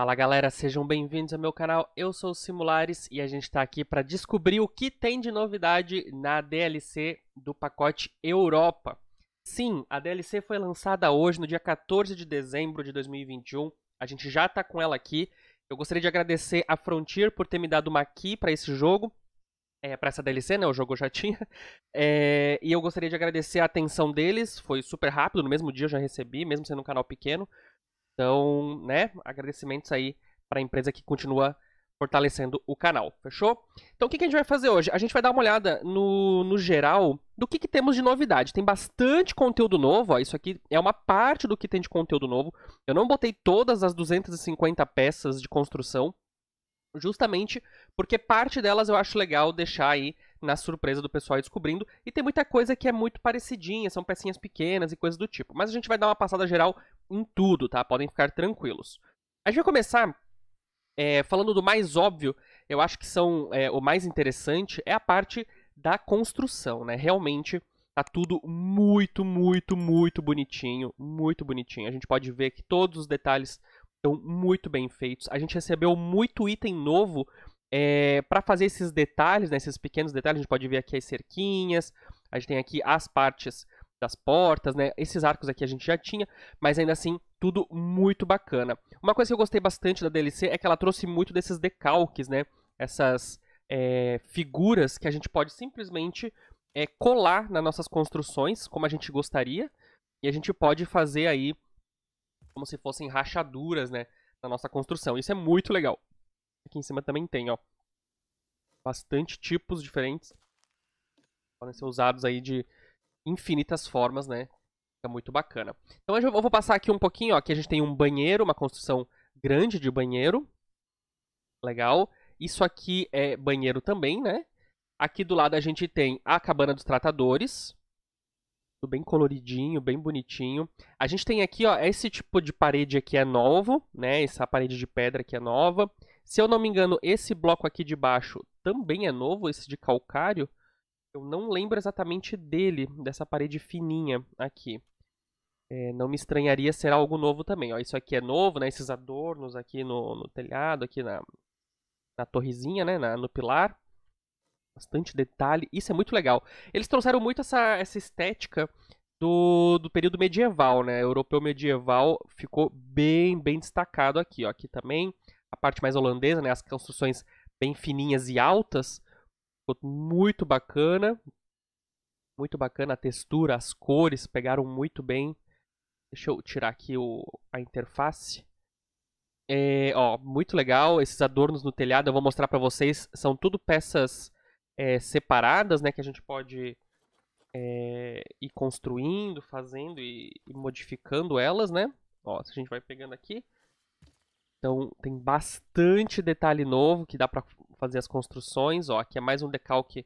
Fala galera, sejam bem-vindos ao meu canal, eu sou o Simulares e a gente está aqui para descobrir o que tem de novidade na DLC do pacote Europa. Sim, a DLC foi lançada hoje, no dia 14 de dezembro de 2021, a gente já está com ela aqui. Eu gostaria de agradecer a Frontier por ter me dado uma key para esse jogo, é, para essa DLC, né? O jogo eu já tinha. É, e eu gostaria de agradecer a atenção deles, foi super rápido, no mesmo dia eu já recebi, mesmo sendo um canal pequeno. Então, né, agradecimentos aí para a empresa que continua fortalecendo o canal, fechou? Então o que, que, a gente vai fazer hoje? A gente vai dar uma olhada no, no geral do que, que temos de novidade. Tem bastante conteúdo novo, ó, isso aqui é uma parte do que tem de conteúdo novo. Eu não botei todas as 250 peças de construção, justamente porque parte delas eu acho legal deixar aí na surpresa do pessoal descobrindo. E tem muita coisa que é muito parecidinha, são pecinhas pequenas e coisas do tipo. Mas a gente vai dar uma passada geral em tudo, tá? Podem ficar tranquilos. A gente vai começar é, falando do mais óbvio, eu acho que são é, o mais interessante é a parte da construção, né? Realmente tá tudo muito, muito, muito bonitinho, muito bonitinho. A gente pode ver que todos os detalhes estão muito bem feitos. A gente recebeu muito item novo é, para fazer esses detalhes, né, esses pequenos detalhes. A gente pode ver aqui as cerquinhas, a gente tem aqui as partes das portas, né? Esses arcos aqui a gente já tinha, mas ainda assim tudo muito bacana. Uma coisa que eu gostei bastante da DLC é que ela trouxe muito desses decalques, né? Essas é, figuras que a gente pode simplesmente é, colar nas nossas construções, como a gente gostaria, e a gente pode fazer aí como se fossem rachaduras, né? Na nossa construção. Isso é muito legal. Aqui em cima também tem, ó. Bastante tipos diferentes. Podem ser usados aí de infinitas formas, né? É muito bacana. Então eu vou passar aqui um pouquinho, ó, aqui a gente tem um banheiro, uma construção grande de banheiro. Legal. Isso aqui é banheiro também, né? Aqui do lado a gente tem a cabana dos tratadores. Tudo bem coloridinho, bem bonitinho. A gente tem aqui, ó, esse tipo de parede aqui é novo, né? Essa parede de pedra aqui é nova. Se eu não me engano, esse bloco aqui de baixo também é novo, esse de calcário. Eu não lembro exatamente dele, dessa parede fininha aqui. É, não me estranharia ser algo novo também. Ó, isso aqui é novo, né? Esses adornos aqui no, no telhado, aqui na, na torrezinha, né? Na, no pilar. Bastante detalhe. Isso é muito legal. Eles trouxeram muito essa, essa estética do, do período medieval, né? Europeu medieval ficou bem, bem destacado aqui. Ó. Aqui também a parte mais holandesa, né? As construções bem fininhas e altas. Ficou muito bacana. Muito bacana a textura, as cores pegaram muito bem. Deixa eu tirar aqui o, a interface. É, ó, muito legal. Esses adornos no telhado eu vou mostrar para vocês. São tudo peças é, separadas, né? Que a gente pode é, ir construindo, fazendo e, e, modificando elas, né? Ó, a gente vai pegando aqui. Então tem bastante detalhe novo que dá para fazer as construções. Ó, aqui é mais um decalque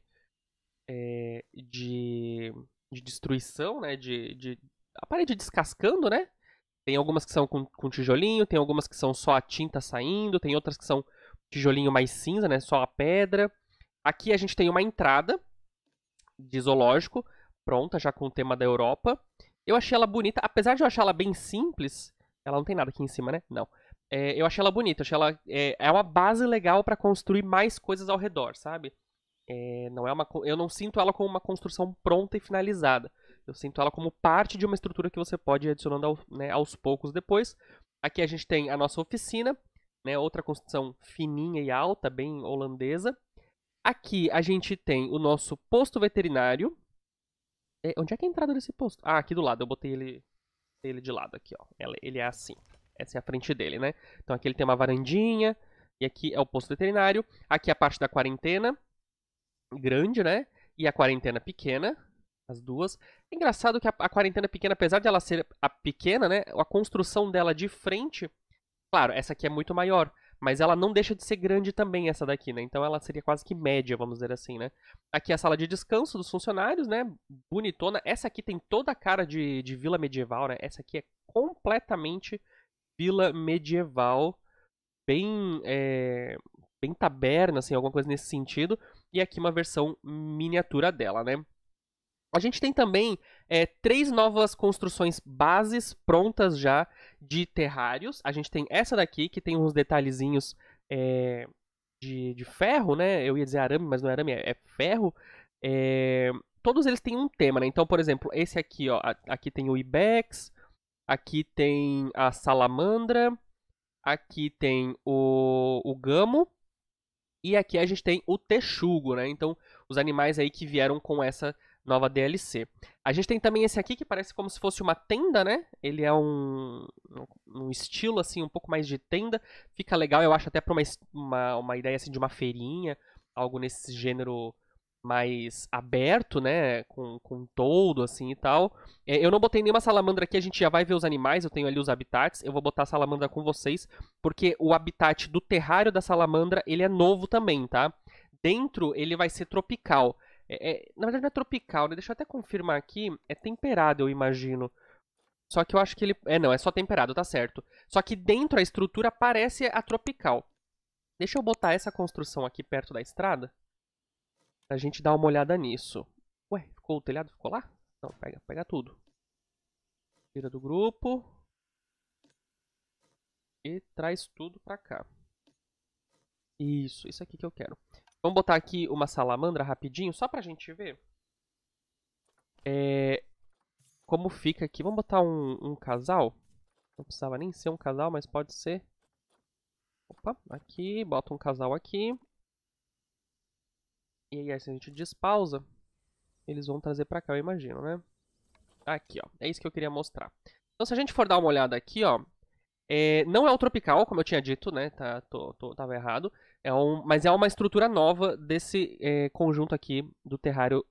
é, de, de destruição, né? De, de, a parede descascando, né? Tem algumas que são com, com tijolinho, tem algumas que são só a tinta saindo, tem outras que são tijolinho mais cinza, né? Só a pedra. Aqui a gente tem uma entrada de zoológico, pronta, já com o tema da Europa. Eu achei ela bonita, apesar de eu achar ela bem simples, ela não tem nada aqui em cima, né? Não. É, eu achei ela bonita, achei ela. É, é uma base legal para construir mais coisas ao redor, sabe? É, não é uma, eu não sinto ela como uma construção pronta e finalizada. Eu sinto ela como parte de uma estrutura que você pode ir adicionando ao, né, aos poucos depois. Aqui a gente tem a nossa oficina, né, outra construção fininha e alta, bem holandesa. Aqui a gente tem o nosso posto veterinário. É, onde é que é a entrada desse posto? Ah, aqui do lado, eu botei ele, ele de lado aqui, ó. Ele é assim. Essa é a frente dele, né? Então aqui ele tem uma varandinha, e aqui é o posto veterinário. Aqui é a parte da quarentena, grande, né? E a quarentena pequena, as duas. É engraçado que a, a quarentena pequena, apesar de ela ser a pequena, né? A construção dela de frente, claro, essa aqui é muito maior. Mas ela não deixa de ser grande também, essa daqui, né? Então ela seria quase que média, vamos dizer assim, né? Aqui é a sala de descanso dos funcionários, né? Bonitona. Essa aqui tem toda a cara de, de vila medieval, né? Essa aqui é completamente vila medieval, bem, é, bem taberna, assim, alguma coisa nesse sentido. E aqui uma versão miniatura dela, né? A gente tem também é, três novas construções bases prontas já de terrários. A gente tem essa daqui, que tem uns detalhezinhos é, de, de, ferro, né? Eu ia dizer arame, mas não é arame, é, é ferro. todos eles têm um tema, né? Então, por exemplo, esse aqui, ó. Aqui tem o Ibex, Aqui tem a salamandra. Aqui tem o, o gamo. E aqui a gente tem o texugo, né? Então, os animais aí que vieram com essa nova DLC. A gente tem também esse aqui que parece como se fosse uma tenda, né? Ele é um, um estilo assim um pouco mais de tenda. Fica legal, eu acho até para uma, uma, uma, ideia assim de uma feirinha, algo nesse gênero mais aberto, né, com, com todo, assim, e tal. É, eu não botei nenhuma salamandra aqui, a gente já vai ver os animais, eu tenho ali os habitats, eu vou botar a salamandra com vocês, porque o habitat do terrário da salamandra, ele é novo também, tá? Dentro, ele vai ser tropical. É, é, na verdade, não é tropical, né? deixa eu até confirmar aqui, é temperado, eu imagino. Só que eu acho que ele... É, não, é só temperado, tá certo. Só que dentro a estrutura parece a tropical. Deixa eu botar essa construção aqui perto da estrada a gente dá uma olhada nisso. Ué, ficou o telhado? Ficou lá? Não, pega, pega tudo. Tira do grupo. E traz tudo pra cá. Isso, isso aqui que eu quero. Vamos botar aqui uma salamandra rapidinho, só pra gente ver. É, como fica aqui. Vamos botar um, um casal. Não precisava nem ser um casal, mas pode ser. Opa, aqui. Bota um casal aqui. E aí, se assim, a gente despausa, eles vão trazer pra cá, eu imagino, né? Aqui, ó. É isso que eu queria mostrar. Então, se a gente for dar uma olhada aqui, ó. É, não é o tropical, como eu tinha dito, né? Tá, tô, tô, tava errado. É um, mas é uma estrutura nova desse é, conjunto aqui do terrário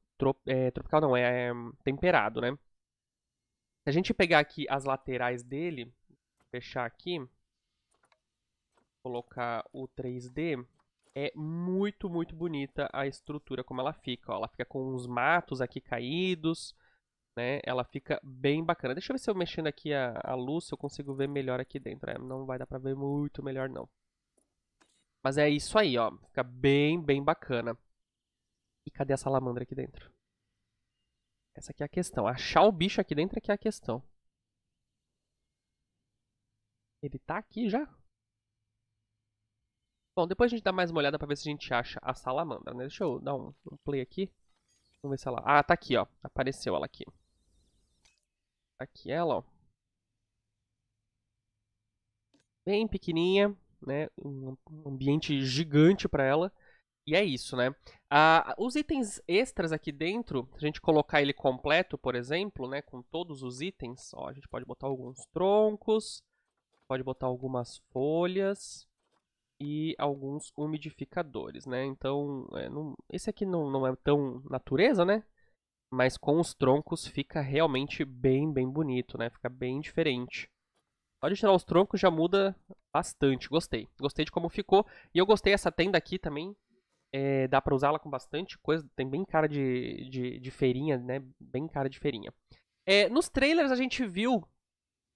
é, tropical, não, é, é, temperado, né? Se a gente pegar aqui as laterais dele, fechar aqui, colocar o 3D, é muito, muito bonita a estrutura como ela fica. Ó. Ela fica com uns matos aqui caídos, né? Ela fica bem bacana. Deixa eu ver se eu mexendo aqui a, a luz, se eu consigo ver melhor aqui dentro. É, não vai dar pra ver muito melhor, não. Mas é isso aí, ó. Fica bem, bem bacana. E cadê a salamandra aqui dentro? Essa aqui é a questão. Achar o bicho aqui dentro é que é a questão. Ele tá aqui já? Bom, depois a gente dá mais uma olhada pra ver se a gente acha a salamandra, né? Deixa eu dar um, um play aqui. Vamos ver se ela... Ah, tá aqui, ó. Apareceu ela aqui. Tá aqui ela, ó. Bem pequenininha, né? Um ambiente gigante pra ela. E é isso, né? Ah, os itens extras aqui dentro, se a gente colocar ele completo, por exemplo, né? Com todos os itens, ó, a gente pode botar alguns troncos, pode botar algumas folhas, e alguns umidificadores, né? Então, é, não, esse aqui não, não é tão natureza, né? Mas com os troncos fica realmente bem, bem bonito, né? Fica bem diferente. Pode tirar os troncos, já muda bastante. Gostei. Gostei de como ficou. E eu gostei essa tenda aqui também. É, dá pra usá-la com bastante coisa. Tem bem cara de, de, de feirinha, né? Bem cara de feirinha. É, nos trailers a gente viu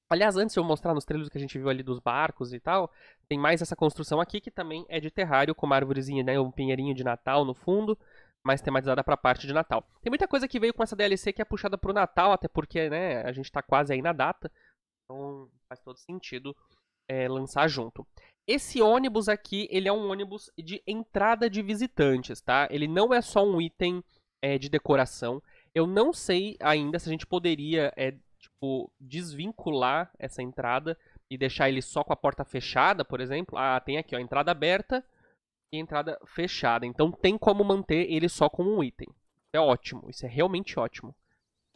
Aliás, antes de eu mostrar nos trilhos que a gente viu ali dos barcos e tal, tem mais essa construção aqui que também é de terrário, com uma árvorezinha, né, um pinheirinho de Natal no fundo, mais tematizada para a parte de Natal. Tem muita coisa que veio com essa DLC que é puxada para o Natal, até porque né, a gente está quase aí na data, então faz todo sentido é, lançar junto. Esse ônibus aqui, ele é um ônibus de entrada de visitantes, tá? Ele não é só um item é, de decoração. Eu não sei ainda se a gente poderia é, tipo, desvincular essa entrada e deixar ele só com a porta fechada, por exemplo. Ah, tem aqui, ó, entrada aberta e entrada fechada. Então tem como manter ele só com um item. É ótimo, isso é realmente ótimo.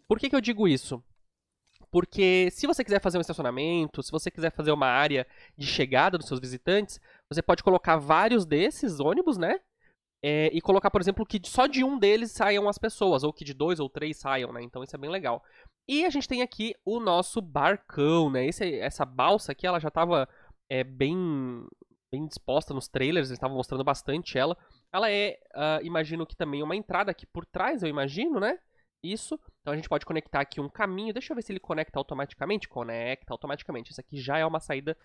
Por que, que eu digo isso? Porque se você quiser fazer um estacionamento, se você quiser fazer uma área de chegada dos seus visitantes, você pode colocar vários desses ônibus, né? É, e colocar, por exemplo, que só de um deles saiam as pessoas, ou que de dois ou três saiam, né? Então isso é bem legal. E a gente tem aqui o nosso barcão, né? Esse, essa balsa aqui, ela já estava é, bem, bem disposta nos trailers, eles estavam mostrando bastante ela. Ela é, uh, imagino que também uma entrada aqui por trás, eu imagino, né? Isso. Então a gente pode conectar aqui um caminho. Deixa eu ver se ele conecta automaticamente. Conecta automaticamente. Isso aqui já é uma saída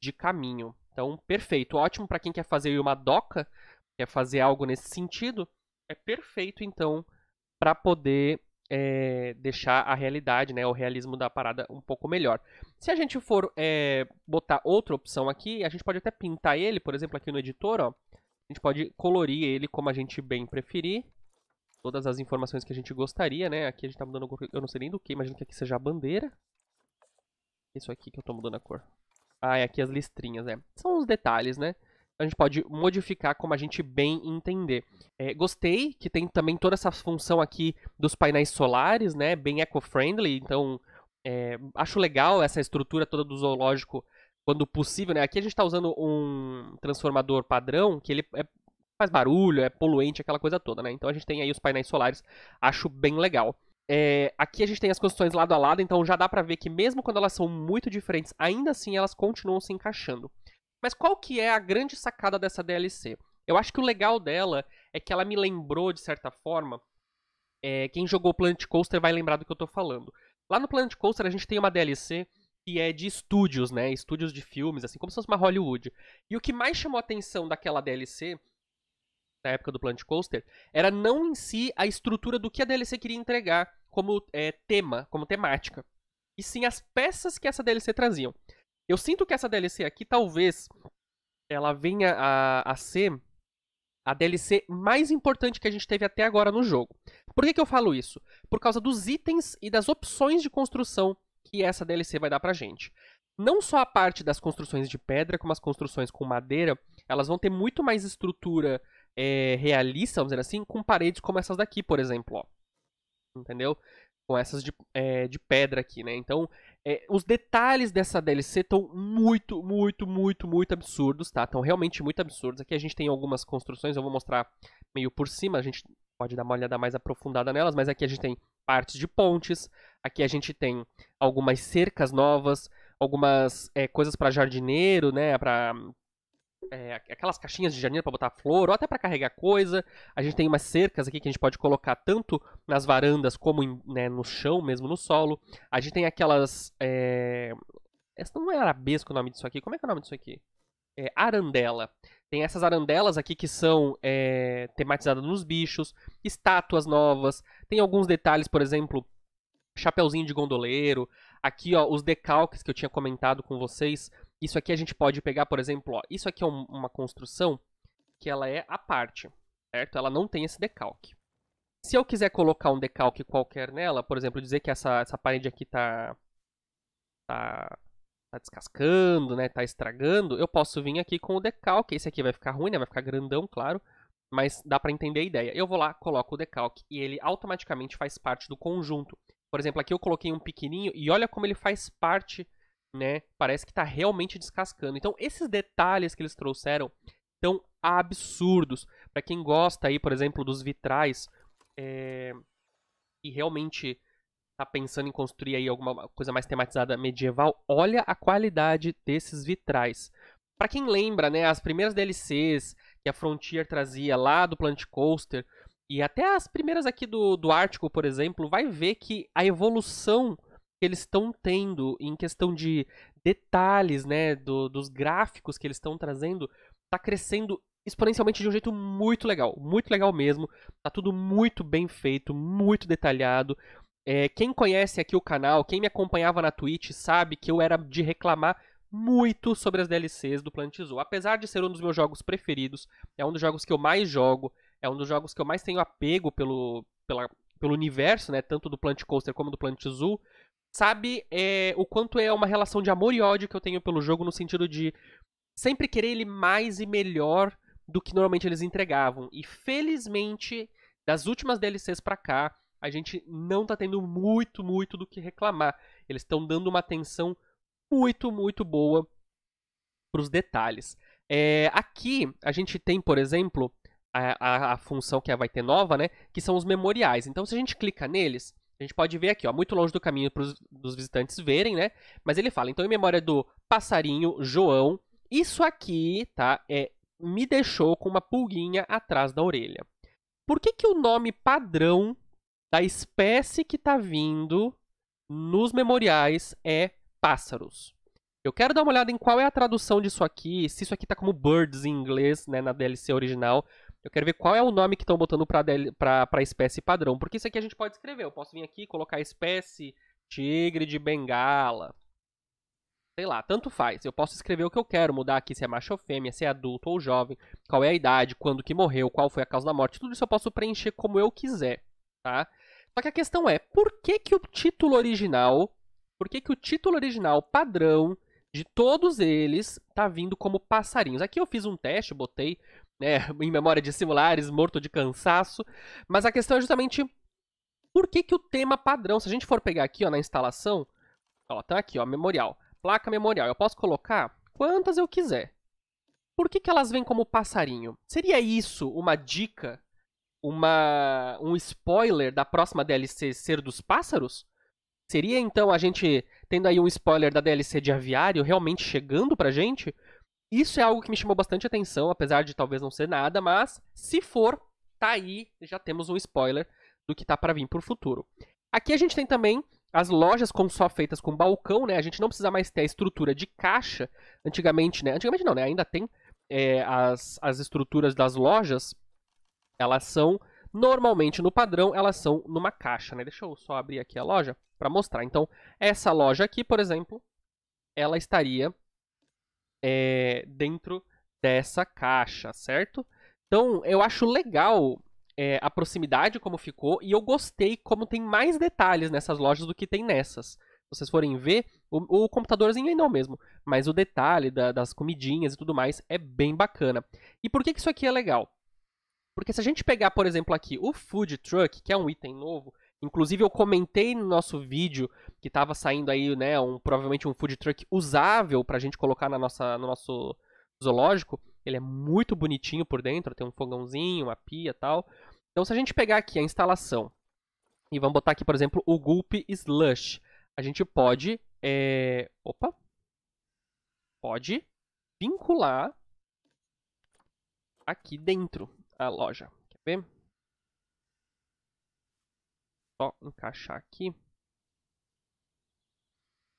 de caminho. Então, perfeito. Ótimo para quem quer fazer uma doca, quer fazer algo nesse sentido. É perfeito, então, para poder é, deixar a realidade, né, o realismo da parada um pouco melhor. Se a gente for é, botar outra opção aqui, a gente pode até pintar ele, por exemplo, aqui no editor, ó. A gente pode colorir ele como a gente bem preferir. Todas as informações que a gente gostaria, né? Aqui a gente tá mudando, eu não sei nem do que, imagino que aqui seja a bandeira. Isso aqui que eu tô mudando a cor. Ah, é aqui as listrinhas, é. São os detalhes, né? a gente pode modificar como a gente bem entender. É, gostei que tem também toda essa função aqui dos painéis solares, né? Bem eco-friendly, então é, acho legal essa estrutura toda do zoológico quando possível, né? Aqui a gente está usando um transformador padrão que ele é, faz barulho, é poluente, aquela coisa toda, né? Então a gente tem aí os painéis solares, acho bem legal. É, aqui a gente tem as construções lado a lado, então já dá pra ver que mesmo quando elas são muito diferentes, ainda assim elas continuam se encaixando. Mas qual que é a grande sacada dessa DLC? Eu acho que o legal dela é que ela me lembrou, de certa forma, é, quem jogou Planet Coaster vai lembrar do que eu tô falando. Lá no Planet Coaster a gente tem uma DLC que é de estúdios, né? Estúdios de filmes, assim, como se fosse uma Hollywood. E o que mais chamou a atenção daquela DLC, na época do Planet Coaster, era não em si a estrutura do que a DLC queria entregar como é, tema, como temática. E sim as peças que essa DLC traziam. Eu sinto que essa DLC aqui talvez ela venha a, a ser a DLC mais importante que a gente teve até agora no jogo. Por que, que eu falo isso? Por causa dos itens e das opções de construção que essa DLC vai dar pra gente. Não só a parte das construções de pedra, como as construções com madeira, elas vão ter muito mais estrutura é, realista, vamos dizer assim, com paredes como essas daqui, por exemplo. Ó. Entendeu? Com essas de, é, de pedra aqui, né? Então, é, os detalhes dessa DLC estão muito, muito, muito, muito absurdos, tá? Estão realmente muito absurdos. Aqui a gente tem algumas construções, eu vou mostrar meio por cima, a gente pode dar uma olhada mais aprofundada nelas, mas aqui a gente tem partes de pontes, aqui a gente tem algumas cercas novas, algumas é, coisas para jardineiro, né? Para é, aquelas caixinhas de janela para botar flor ou até para carregar coisa. A gente tem umas cercas aqui que a gente pode colocar tanto nas varandas como em, né, no chão, mesmo no solo. A gente tem aquelas. É... Essa não é arabesco o nome disso aqui. Como é que é o nome disso aqui? É, arandela. Tem essas arandelas aqui que são é, tematizadas nos bichos, estátuas novas, tem alguns detalhes, por exemplo, chapeuzinho de gondoleiro, aqui ó, os decalques que eu tinha comentado com vocês, isso aqui a gente pode pegar, por exemplo, ó, isso aqui é um, uma construção que ela é à parte, certo? Ela não tem esse decalque. Se eu quiser colocar um decalque qualquer nela, por exemplo, dizer que essa, essa parede aqui está tá, tá descascando, né, tá estragando, eu posso vir aqui com o decalque. Esse aqui vai ficar ruim, né, vai ficar grandão, claro, mas dá para entender a ideia. Eu vou lá, coloco o decalque e ele automaticamente faz parte do conjunto. Por exemplo, aqui eu coloquei um pequenininho e olha como ele faz parte né? Parece que tá realmente descascando. Então, esses detalhes que eles trouxeram estão absurdos. Para quem gosta aí, por exemplo, dos vitrais é... e realmente tá pensando em construir aí alguma coisa mais tematizada medieval, olha a qualidade desses vitrais. Para quem lembra, né, as primeiras DLCs que a Frontier trazia lá do Planet Coaster e até as primeiras aqui do, do Ártico, por exemplo, vai ver que a evolução que eles estão tendo em questão de detalhes, né, do, dos gráficos que eles estão trazendo, tá crescendo exponencialmente de um jeito muito legal, muito legal mesmo. Tá tudo muito bem feito, muito detalhado. É, quem conhece aqui o canal, quem me acompanhava na Twitch, sabe que eu era de reclamar muito sobre as DLCs do Planet Zoo. Apesar de ser um dos meus jogos preferidos, é um dos jogos que eu mais jogo, é um dos jogos que eu mais tenho apego pelo, pela, pelo universo, né, tanto do Plant Coaster como do Plant Zoo sabe é, o quanto é uma relação de amor e ódio que eu tenho pelo jogo, no sentido de sempre querer ele mais e melhor do que normalmente eles entregavam. E felizmente, das últimas DLCs pra cá, a gente não tá tendo muito, muito do que reclamar. Eles estão dando uma atenção muito, muito boa pros detalhes. É, aqui a gente tem, por exemplo, a, a, a função que é vai ter nova, né? Que são os memoriais. Então, se a gente clica neles, a gente pode ver aqui, ó, muito longe do caminho para os visitantes verem, né? Mas ele fala, então em memória do passarinho João, isso aqui, tá, é me deixou com uma pulguinha atrás da orelha. Por que que o nome padrão da espécie que está vindo nos memoriais é pássaros? Eu quero dar uma olhada em qual é a tradução disso aqui, se isso aqui está como birds em inglês, né, na DLC original, eu quero ver qual é o nome que estão botando para a espécie padrão. Porque isso aqui a gente pode escrever. Eu posso vir aqui e colocar espécie tigre de bengala. Sei lá, tanto faz. Eu posso escrever o que eu quero, mudar aqui se é macho ou fêmea, se é adulto ou jovem, qual é a idade, quando que morreu, qual foi a causa da morte. Tudo isso eu posso preencher como eu quiser, tá? Só que a questão é, por que que o título original, por que que o título original padrão de todos eles tá vindo como passarinhos? Aqui eu fiz um teste, botei né, em memória de simulares, morto de cansaço. Mas a questão é justamente por que, que o tema padrão, se a gente for pegar aqui ó, na instalação, ó, tá aqui, ó, memorial, placa memorial, eu posso colocar quantas eu quiser. Por que, que elas vêm como passarinho? Seria isso uma dica, uma um spoiler da próxima DLC Ser dos Pássaros? Seria então a gente tendo aí um spoiler da DLC de Aviário realmente chegando pra gente? Isso é algo que me chamou bastante atenção, apesar de talvez não ser nada, mas se for, tá aí, já temos um spoiler do que tá para vir pro futuro. Aqui a gente tem também as lojas com só feitas com balcão, né? A gente não precisa mais ter a estrutura de caixa. Antigamente, né? Antigamente não, né? Ainda tem é, as, as estruturas das lojas. Elas são, normalmente no padrão, elas são numa caixa, né? Deixa eu só abrir aqui a loja para mostrar. Então, essa loja aqui, por exemplo, ela estaria é, dentro dessa caixa, certo? Então, eu acho legal é, a proximidade como ficou e eu gostei como tem mais detalhes nessas lojas do que tem nessas. Se vocês forem ver, o, o computadorzinho ainda é o mesmo, mas o detalhe da, das comidinhas e tudo mais é bem bacana. E por que, que isso aqui é legal? Porque se a gente pegar, por exemplo, aqui o food truck, que é um item novo, Inclusive eu comentei no nosso vídeo que estava saindo aí, né, um, provavelmente um food truck usável para a gente colocar na nossa, no nosso zoológico. Ele é muito bonitinho por dentro, tem um fogãozinho, uma pia tal. Então se a gente pegar aqui a instalação e vamos botar aqui, por exemplo, o Gulp Slush, a gente pode, é... opa, pode vincular aqui dentro a loja. Quer ver? só encaixar aqui.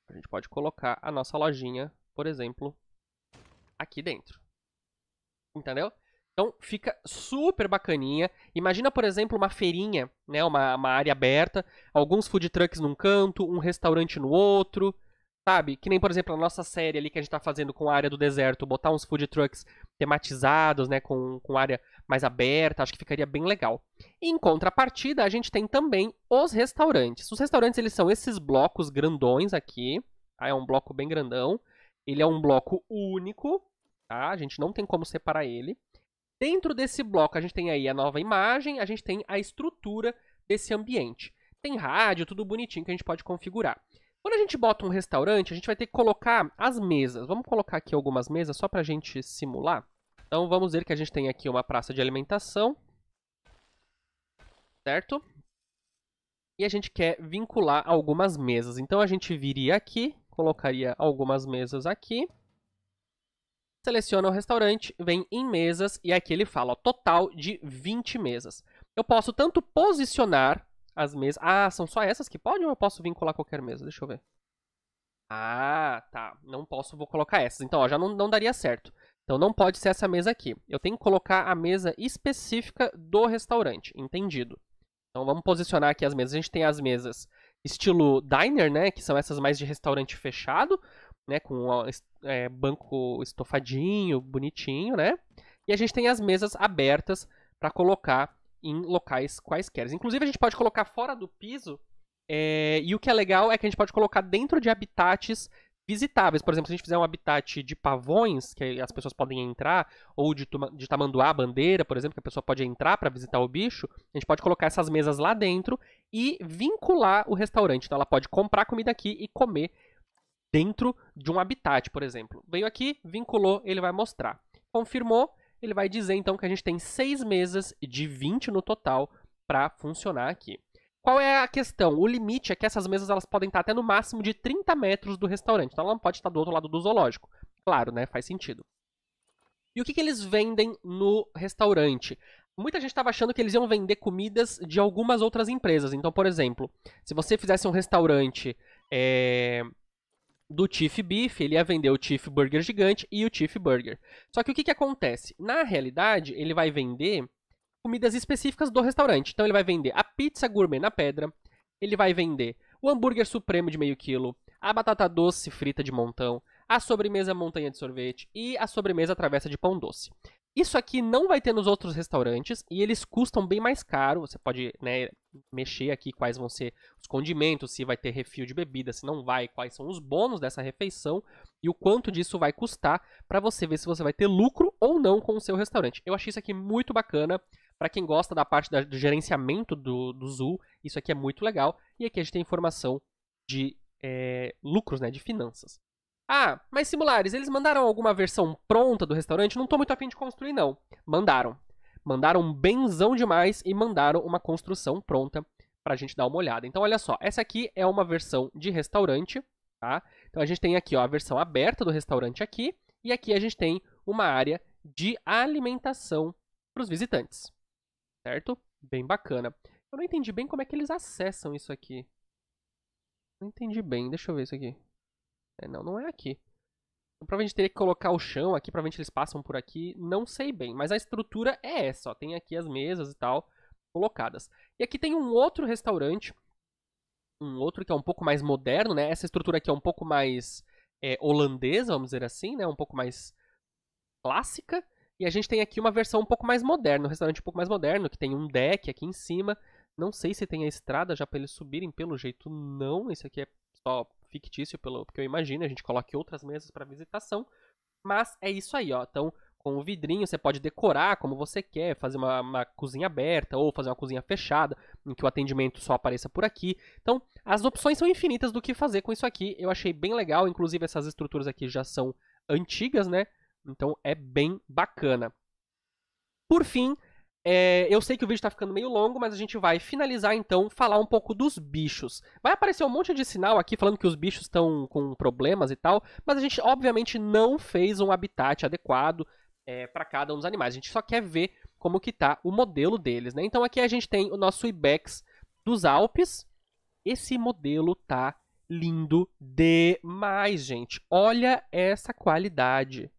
A gente pode colocar a nossa lojinha, por exemplo, aqui dentro. Entendeu? Então fica super bacaninha. Imagina, por exemplo, uma feirinha, né? Uma, uma área aberta, alguns food trucks num canto, um restaurante no outro. Sabe? Que nem, por exemplo, a nossa série ali que a gente tá fazendo com a área do deserto, botar uns food trucks tematizados, né? Com, com área mais aberta, acho que ficaria bem legal. em contrapartida, a gente tem também os restaurantes. Os restaurantes, eles são esses blocos grandões aqui. Tá? É um bloco bem grandão. Ele é um bloco único, tá? A gente não tem como separar ele. Dentro desse bloco, a gente tem aí a nova imagem, a gente tem a estrutura desse ambiente. Tem rádio, tudo bonitinho que a gente pode configurar. Quando a gente bota um restaurante, a gente vai ter que colocar as mesas. Vamos colocar aqui algumas mesas só para a gente simular. Então vamos ver que a gente tem aqui uma praça de alimentação. Certo? E a gente quer vincular algumas mesas. Então a gente viria aqui, colocaria algumas mesas aqui. Seleciona o restaurante, vem em mesas e aqui ele fala ó, total de 20 mesas. Eu posso tanto posicionar as mesas. Ah, são só essas que podem ou eu posso vincular qualquer mesa? Deixa eu ver. Ah, tá. Não posso, vou colocar essas. Então, ó, já não, não daria certo. Então não pode ser essa mesa aqui. Eu tenho que colocar a mesa específica do restaurante. Entendido. Então vamos posicionar aqui as mesas. A gente tem as mesas estilo diner, né? Que são essas mais de restaurante fechado, né? Com é, banco estofadinho, bonitinho, né? E a gente tem as mesas abertas para colocar em locais quaisquer. Inclusive, a gente pode colocar fora do piso, é, e o que é legal é que a gente pode colocar dentro de habitats visitáveis. Por exemplo, se a gente fizer um habitat de pavões, que as pessoas podem entrar, ou de, de tamanduá, bandeira, por exemplo, que a pessoa pode entrar para visitar o bicho, a gente pode colocar essas mesas lá dentro e vincular o restaurante. Então, ela pode comprar comida aqui e comer dentro de um habitat, por exemplo. Veio aqui, vinculou, ele vai mostrar. Confirmou, ele vai dizer então que a gente tem seis mesas de 20 no total para funcionar aqui. Qual é a questão? O limite é que essas mesas elas podem estar até no máximo de 30 metros do restaurante, então ela não pode estar do outro lado do zoológico. Claro, né? Faz sentido. E o que, que eles vendem no restaurante? Muita gente estava achando que eles iam vender comidas de algumas outras empresas. Então, por exemplo, se você fizesse um restaurante é, do Tiff Beef, ele ia vender o Tiff Burger gigante e o Tiff Burger. Só que o que, que acontece? Na realidade, ele vai vender comidas específicas do restaurante. Então ele vai vender a pizza gourmet na pedra, ele vai vender o hambúrguer supremo de meio quilo, a batata doce frita de montão, a sobremesa montanha de sorvete e a sobremesa travessa de pão doce. Isso aqui não vai ter nos outros restaurantes e eles custam bem mais caro. Você pode né, mexer aqui quais vão ser os condimentos, se vai ter refil de bebida, se não vai, quais são os bônus dessa refeição e o quanto disso vai custar para você ver se você vai ter lucro ou não com o seu restaurante. Eu achei isso aqui muito bacana. Para quem gosta da parte da, do gerenciamento do, do Zoo, isso aqui é muito legal. E aqui a gente tem informação de é, lucros, né, de finanças. Ah, mas Simulares, eles mandaram alguma versão pronta do restaurante? Não tô muito afim de construir, não. Mandaram. Mandaram benzão demais e mandaram uma construção pronta pra gente dar uma olhada. Então, olha só, essa aqui é uma versão de restaurante, tá? Então, a gente tem aqui ó, a versão aberta do restaurante aqui e aqui a gente tem uma área de alimentação para os visitantes, certo? Bem bacana. Eu não entendi bem como é que eles acessam isso aqui. Não entendi bem, deixa eu ver isso aqui. É, não, não é aqui. Então, provavelmente teria que colocar o chão aqui, provavelmente eles passam por aqui, não sei bem. Mas a estrutura é essa, ó, tem aqui as mesas e tal colocadas. E aqui tem um outro restaurante, um outro que é um pouco mais moderno, né? Essa estrutura aqui é um pouco mais é, holandesa, vamos dizer assim, né? Um pouco mais clássica. E a gente tem aqui uma versão um pouco mais moderna, um restaurante um pouco mais moderno, que tem um deck aqui em cima. Não sei se tem a estrada já para eles subirem, pelo jeito não. Isso aqui é só fictício, pelo que eu imagino, a gente coloque outras mesas para visitação. Mas é isso aí, ó. Então, com o vidrinho, você pode decorar como você quer, fazer uma, uma, cozinha aberta ou fazer uma cozinha fechada, em que o atendimento só apareça por aqui. Então, as opções são infinitas do que fazer com isso aqui. Eu achei bem legal, inclusive essas estruturas aqui já são antigas, né? Então é bem bacana. Por fim, é, eu sei que o vídeo tá ficando meio longo, mas a gente vai finalizar então, falar um pouco dos bichos. Vai aparecer um monte de sinal aqui falando que os bichos estão com problemas e tal, mas a gente obviamente não fez um habitat adequado é, para cada um dos animais. A gente só quer ver como que tá o modelo deles, né? Então aqui a gente tem o nosso Ibex dos Alpes. Esse modelo tá lindo demais, gente. Olha essa qualidade.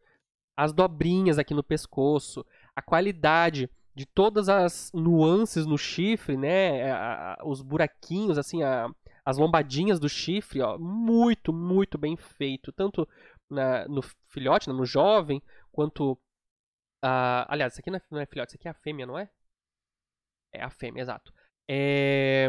As dobrinhas aqui no pescoço, a qualidade de todas as nuances no chifre, né? É, os buraquinhos, assim, a, as lombadinhas do chifre, ó, muito, muito bem feito, tanto na, no filhote, né, no jovem, quanto Uh, aliás, isso aqui não é, não é, filhote, isso aqui é a fêmea, não é? É a fêmea, exato. É...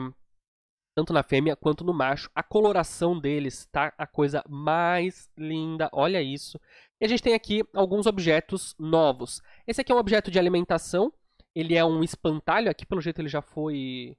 Tanto na fêmea quanto no macho. A coloração deles tá a coisa mais linda, olha isso. E a gente tem aqui alguns objetos novos. Esse aqui é um objeto de alimentação, ele é um espantalho, aqui pelo jeito ele já foi.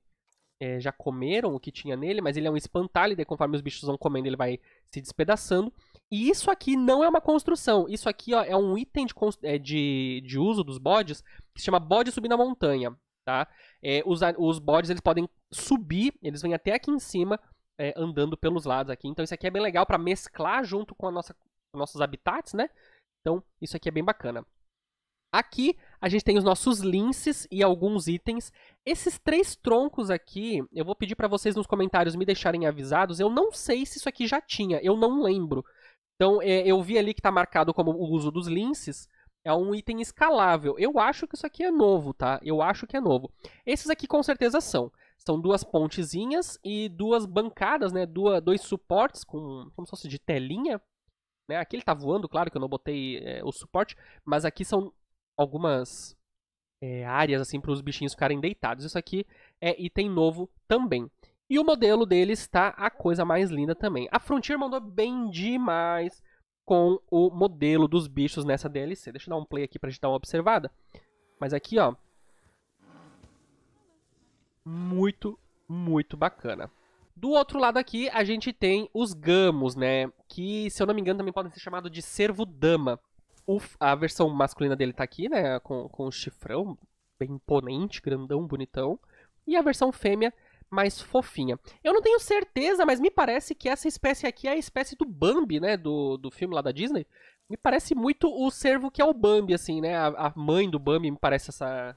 É, já comeram o que tinha nele, mas ele é um espantalho, e daí conforme os bichos vão comendo, ele vai se despedaçando. E isso aqui não é uma construção. Isso aqui ó, é um item de, é, de, de uso dos bodes que se chama bode subir na montanha. Tá? É, os, os bodes eles podem subir, eles vêm até aqui em cima, é, andando pelos lados aqui. Então isso aqui é bem legal para mesclar junto com a nossa, nossos habitats, né? Então isso aqui é bem bacana. Aqui a gente tem os nossos linces e alguns itens. Esses três troncos aqui, eu vou pedir para vocês nos comentários me deixarem avisados. Eu não sei se isso aqui já tinha, eu não lembro. Então é, eu vi ali que está marcado como o uso dos linces. É um item escalável. Eu acho que isso aqui é novo, tá? Eu acho que é novo. Esses aqui com certeza são. São duas pontezinhas e duas bancadas, né? dois suportes com como se fosse de telinha. Né? Aqui ele está voando, claro que eu não botei é, o suporte, mas aqui são algumas é, áreas assim para os bichinhos ficarem deitados. Isso aqui é item novo também. E o modelo deles está a coisa mais linda também. A Frontier mandou bem demais com o modelo dos bichos nessa DLC. Deixa eu dar um play aqui pra gente dar uma observada. Mas aqui, ó. Muito, muito bacana. Do outro lado aqui, a gente tem os gamos, né? Que, se eu não me engano, também podem ser chamados de servo-dama. O, a versão masculina dele tá aqui, né? Com, com o chifrão, bem imponente, grandão, bonitão. E a versão fêmea mais fofinha. Eu não tenho certeza, mas me parece que essa espécie aqui é a espécie do Bambi, né? Do, do filme lá da Disney. Me parece muito o servo que é o Bambi, assim, né? A, a mãe do Bambi me parece essa,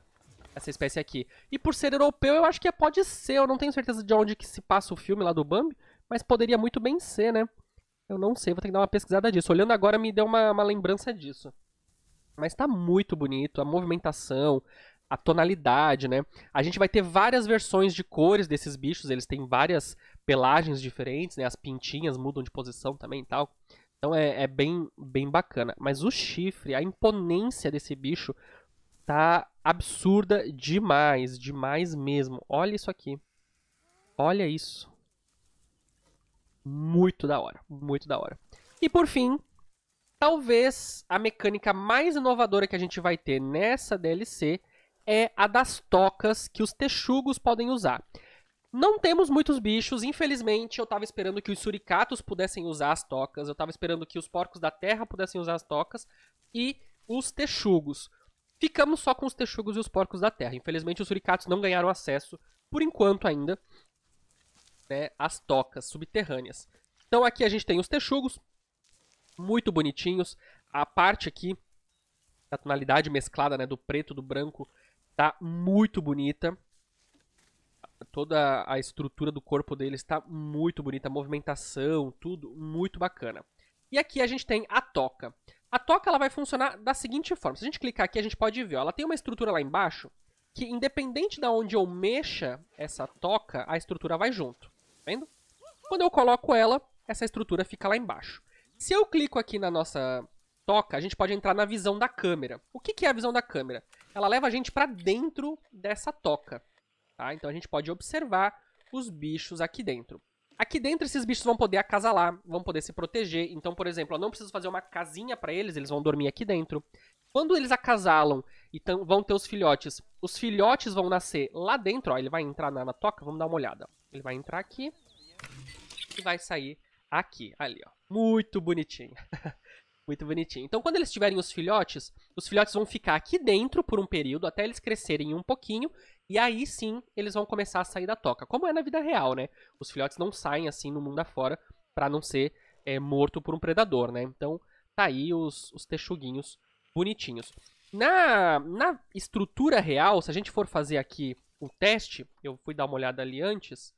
essa espécie aqui. E por ser europeu, eu acho que pode ser. Eu não tenho certeza de onde que se passa o filme lá do Bambi, mas poderia muito bem ser, né? Eu não sei, vou ter que dar uma pesquisada disso. Olhando agora me deu uma, uma lembrança disso. Mas tá muito bonito, a movimentação, a tonalidade, né? A gente vai ter várias versões de cores desses bichos, eles têm várias pelagens diferentes, né? As pintinhas mudam de posição também e tal. Então é, é bem, bem bacana. Mas o chifre, a imponência desse bicho tá absurda demais, demais mesmo. Olha isso aqui. Olha isso muito da hora, muito da hora. E por fim, talvez a mecânica mais inovadora que a gente vai ter nessa DLC é a das tocas que os texugos podem usar. Não temos muitos bichos, infelizmente eu estava esperando que os suricatos pudessem usar as tocas, eu estava esperando que os porcos da terra pudessem usar as tocas e os texugos. Ficamos só com os texugos e os porcos da terra. Infelizmente os suricatos não ganharam acesso por enquanto ainda né, as tocas subterrâneas. Então aqui a gente tem os texugos, muito bonitinhos. A parte aqui, a tonalidade mesclada né, do preto, do branco, tá muito bonita. Toda a estrutura do corpo deles está muito bonita, a movimentação, tudo muito bacana. E aqui a gente tem a toca. A toca ela vai funcionar da seguinte forma. Se a gente clicar aqui, a gente pode ver, ó, ela tem uma estrutura lá embaixo que independente de onde eu mexa essa toca, a estrutura vai junto vendo? Quando eu coloco ela, essa estrutura fica lá embaixo. Se eu clico aqui na nossa toca, a gente pode entrar na visão da câmera. O que, que é a visão da câmera? Ela leva a gente para dentro dessa toca. Tá? Então a gente pode observar os bichos aqui dentro. Aqui dentro esses bichos vão poder acasalar, vão poder se proteger. Então, por exemplo, eu não preciso fazer uma casinha para eles, eles vão dormir aqui dentro. Quando eles acasalam e tão, vão ter os filhotes, os filhotes vão nascer lá dentro, ó, ele vai entrar na, na toca, vamos dar uma olhada. Ele vai entrar aqui e vai sair aqui, ali, ó. Muito bonitinho. Muito bonitinho. Então, quando eles tiverem os filhotes, os filhotes vão ficar aqui dentro por um período, até eles crescerem um pouquinho, e aí sim eles vão começar a sair da toca, como é na vida real, né? Os filhotes não saem assim no mundo afora para não ser é, morto por um predador, né? Então, tá aí os, os texuguinhos bonitinhos. Na, na estrutura real, se a gente for fazer aqui um teste, eu fui dar uma olhada ali antes,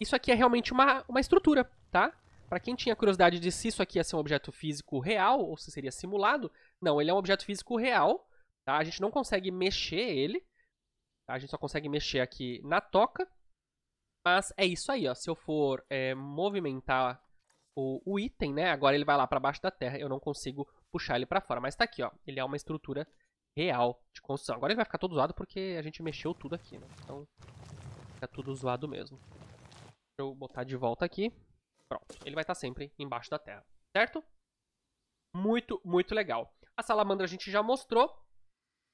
isso aqui é realmente uma, uma estrutura, tá? Para quem tinha curiosidade de se isso aqui ia ser um objeto físico real ou se seria simulado, não, ele é um objeto físico real, tá? A gente não consegue mexer ele, tá? a gente só consegue mexer aqui na toca, mas é isso aí, ó. Se eu for é, movimentar o, o item, né? Agora ele vai lá para baixo da terra. Eu não consigo puxar ele para fora. Mas tá aqui, ó. Ele é uma estrutura real de construção. Agora ele vai ficar todo zoado porque a gente mexeu tudo aqui, né? Então fica tudo zoado mesmo. Deixa eu botar de volta aqui. Pronto. Ele vai estar tá sempre embaixo da terra, certo? Muito, muito legal. A salamandra a gente já mostrou.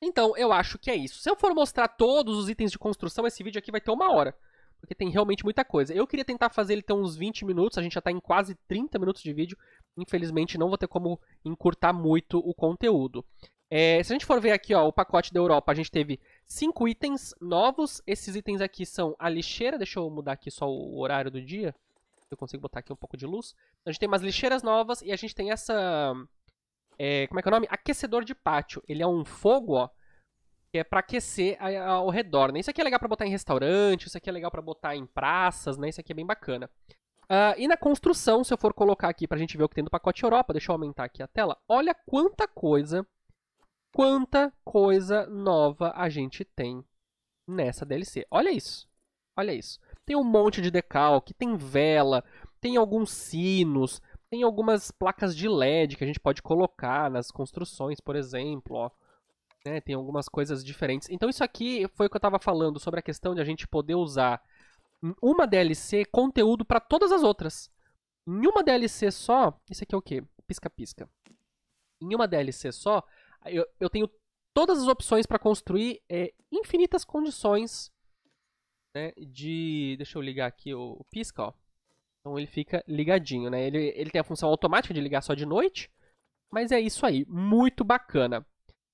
Então, eu acho que é isso. Se eu for mostrar todos os itens de construção, esse vídeo aqui vai ter uma hora porque tem realmente muita coisa. Eu queria tentar fazer ele ter uns 20 minutos, a gente já está em quase 30 minutos de vídeo. Infelizmente não vou ter como encurtar muito o conteúdo. É, se a gente for ver aqui ó, o pacote da Europa, a gente teve cinco itens novos. Esses itens aqui são a lixeira, deixa eu mudar aqui só o horário do dia. Eu consigo botar aqui um pouco de luz. A gente tem umas lixeiras novas e a gente tem essa... É, como é que é o nome? Aquecedor de pátio. Ele é um fogo, ó, que é para aquecer ao redor. Né? Isso aqui é legal para botar em restaurante, isso aqui é legal para botar em praças, né? Isso aqui é bem bacana. Uh, e na construção, se eu for colocar aqui para a gente ver o que tem do pacote Europa, deixa eu aumentar aqui a tela. Olha quanta coisa, quanta coisa nova a gente tem nessa DLC. Olha isso, olha isso. Tem um monte de decalque, tem vela, tem alguns sinos, tem algumas placas de LED que a gente pode colocar nas construções, por exemplo, ó. Né? Tem algumas coisas diferentes. Então isso aqui foi o que eu estava falando sobre a questão de a gente poder usar uma DLC conteúdo para todas as outras. Em uma DLC só, isso aqui é o quê? Pisca-pisca. Em uma DLC só, eu, eu tenho todas as opções para construir é, infinitas condições né, de... Deixa eu ligar aqui o, o pisca, ó. Então ele fica ligadinho, né? Ele, ele tem a função automática de ligar só de noite. Mas é isso aí, muito bacana.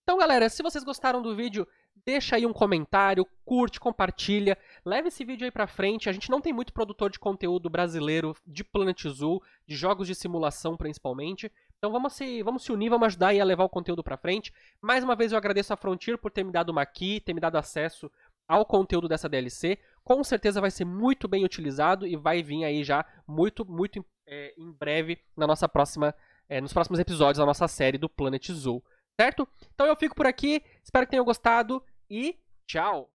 Então, galera, se vocês gostaram do vídeo, deixa aí um comentário, curte, compartilha, leve esse vídeo aí pra frente. A gente não tem muito produtor de conteúdo brasileiro de Planet Zoo, de jogos de simulação principalmente. Então vamos se, vamos se unir, vamos ajudar aí a levar o conteúdo pra frente. Mais uma vez eu agradeço a Frontier por ter me dado uma key, ter me dado acesso ao conteúdo dessa DLC. Com certeza vai ser muito bem utilizado e vai vir aí já muito, muito é, em breve na nossa próxima, é, nos próximos episódios da nossa série do Planet Zoo certo? Então eu fico por aqui, espero que tenham gostado e tchau!